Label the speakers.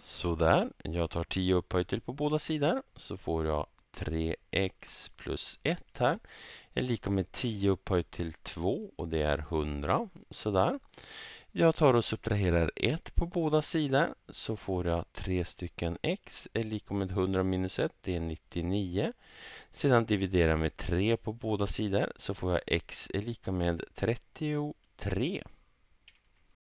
Speaker 1: Sådär, jag tar 10 upphöjt till på båda sidor så får jag 3x plus 1 här är lika med 10 upphöjt till 2 och det är 100. Sådär. Jag tar och subtraherar 1 på båda sidor så får jag 3 stycken x är lika med 100 minus 1, det är 99. Sedan dividerar jag med 3 på båda sidor så får jag x är lika med 33.